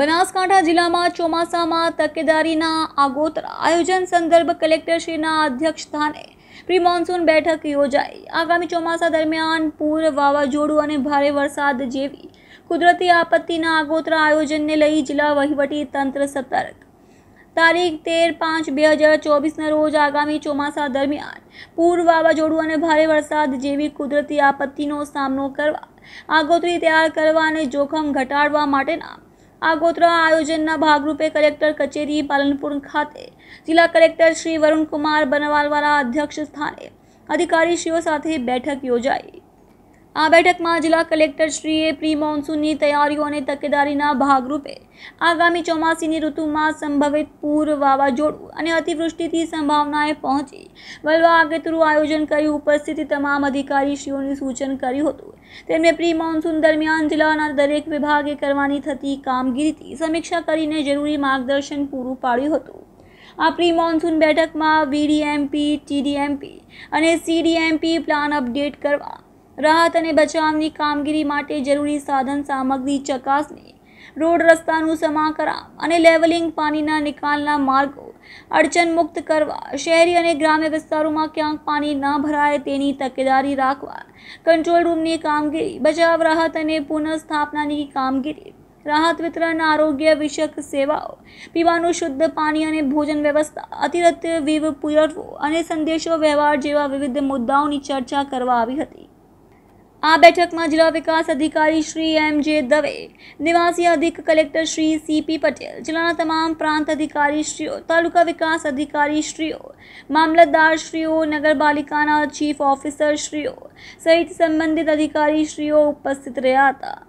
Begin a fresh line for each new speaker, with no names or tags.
બનાસકાંઠા જિલ્લામાં ચોમાસામાં તકેદારીના આગોતરા આયોજન સંદર્ભ કલેક્ટરશ્રીના અધ્યક્ષસ્થાને પ્રી મોન્સૂન બેઠક યોજાઈ આગામી ચોમાસા દરમિયાન પૂર વાવાઝોડું અને ભારે વરસાદ જેવી કુદરતી આપત્તિના આગોતરા આયોજનને લઈ જિલ્લા વહીવટી તંત્ર સતર્ક તારીખ તેર પાંચ બે હજાર ચોવીસના રોજ આગામી ચોમાસા દરમિયાન પૂર વાવાઝોડું અને ભારે વરસાદ જેવી કુદરતી આપત્તિનો સામનો કરવા આગોતરી તૈયાર કરવા અને જોખમ ઘટાડવા માટેના આગોતરા આયોજનના ભાગરૂપે કલેક્ટર કચેરી પાલનપુર ખાતે જિલ્લા કલેક્ટર શ્રી વરુણકુમાર બનવાલ દ્વારા અધ્યક્ષ સ્થાને અધિકારીશ્રીઓ સાથે બેઠક યોજાઈ આ બેઠકમાં જિલ્લા કલેક્ટરશ્રીએ પ્રી મોન્સૂનની તૈયારીઓ અને તકેદારીના ભાગરૂપે આગામી ચોમાસીની ઋતુમાં સંભવિત પૂર વાવાઝોડું અને અતિવૃષ્ટિથી સંભાવનાએ પહોંચી વલવા આગેતરું આયોજન કર્યું ઉપસ્થિત તમામ અધિકારીશ્રીઓને સૂચન કર્યું હતું તેમણે પ્રી મોન્સૂન દરમિયાન જિલ્લાના દરેક વિભાગે કરવાની થતી કામગીરીથી સમીક્ષા કરીને જરૂરી માર્ગદર્શન પૂરું પાડ્યું હતું આ પ્રી મોન્સૂન બેઠકમાં વીડીએમપી ટીડીએમપી અને સીડીએમપી પ્લાન અપડેટ કરવા રાહત અને બચાવની કામગીરી માટે જરૂરી સાધન સામગ્રી ચકાસણી રોડ રસ્તાનું સમાકરા અને લેવલિંગ પાણીના નિકાલના માર્ગો અડચણ મુક્ત કરવા શહેરી અને ગ્રામ્ય વિસ્તારોમાં ક્યાંક પાણી ન ભરાય તેની તકેદારી રાખવા કંટ્રોલ રૂમની કામગીરી બચાવ રાહત અને પુનઃસ્થાપનાની કામગીરી રાહત વિતરણ આરોગ્ય વિષયક સેવાઓ પીવાનું શુદ્ધ પાણી અને ભોજન વ્યવસ્થા અતિરત વિવ પુરવઠો અને સંદેશો વ્યવહાર જેવા વિવિધ મુદ્દાઓની ચર્ચા કરવા આવી હતી આ બેઠકમાં જિલ્લા વિકાસ અધિકારી શ્રી એમ જે દવે નિવાસી અધિક કલેક્ટર શ્રી સીપી પટેલ જિલ્લાના તમામ પ્રાંત અધિકારીશ્રીઓ તાલુકા વિકાસ અધિકારીશ્રીઓ મામલતદારશ્રીઓ નગરપાલિકાના ચીફ ઓફિસરશ્રીઓ સહિત સંબંધિત અધિકારીશ્રીઓ ઉપસ્થિત રહ્યા હતા